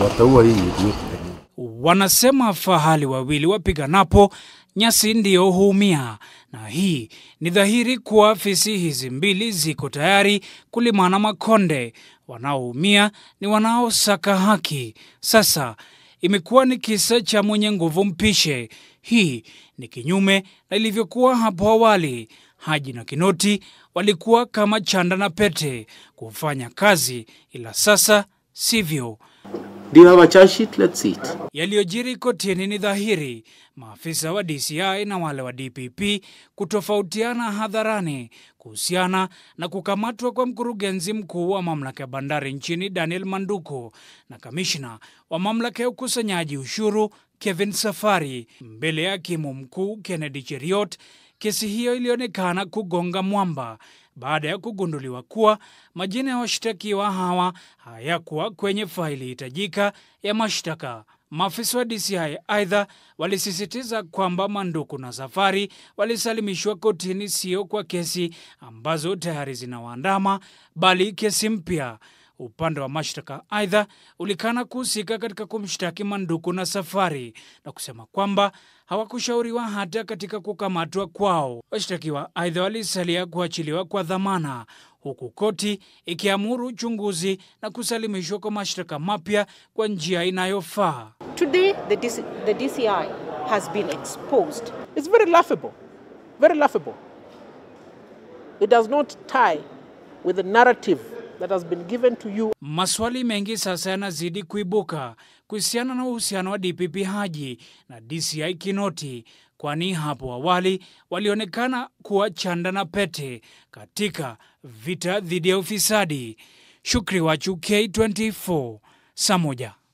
wataua hii Wanasema fahali wawili wapiganapo, nyasi ndiyo huumia, na hii ni dhahiri kuwa afisi hizi mbili ziko tayari kulimana makonde. Wanaoumia ni wanaosaka haki. Sasa imekuwa ni kisa cha mwenye nguvu mpishe. Hii ni kinyume na ilivyokuwa hapo awali. Haji na Kinoti walikuwa kama chanda na pete kufanya kazi, ila sasa sivyo. Do you have a charge sheet? Let's see it. Yaliyojiri kotini ni dhahiri maafisa wa DCI na wale wa DPP kutofautiana hadharani kuhusiana na kukamatwa kwa mkurugenzi mkuu wa mamlaka ya bandari nchini Daniel Manduku na kamishna wa mamlaka ya ukusanyaji ushuru Kevin Safari mbele ya hakimu mkuu Kennedy Cheriot. Kesi hiyo ilionekana kugonga mwamba baada ya kugunduliwa kuwa majina ya washtakiwa hawa hayakuwa kwenye faili hitajika ya mashtaka. Maafisa wa DCI aidha walisisitiza kwamba Manduku na Safari walisalimishwa kotini sio kwa kesi ambazo tayari zinawaandama, bali kesi mpya upande wa mashtaka. Aidha, ulikana kuhusika katika kumshtaki Manduku na Safari na kusema kwamba hawakushauriwa hata katika kukamatwa kwao. Washtakiwa aidha walisalia kuachiliwa kwa dhamana huku koti ikiamuru uchunguzi na kusalimishwa kwa mashtaka mapya kwa njia inayofaa. Today the, DC, the DCI has been exposed. It's very laughable. Very laughable. It does not tie with the narrative that has been given to you. Maswali mengi sasa yanazidi kuibuka kuhusiana na uhusiano wa DPP Haji na DCI Kinoti, kwani hapo awali walionekana kuwa chanda na pete katika vita dhidi ya ufisadi. Shukri wa Chuk K24 saa moja.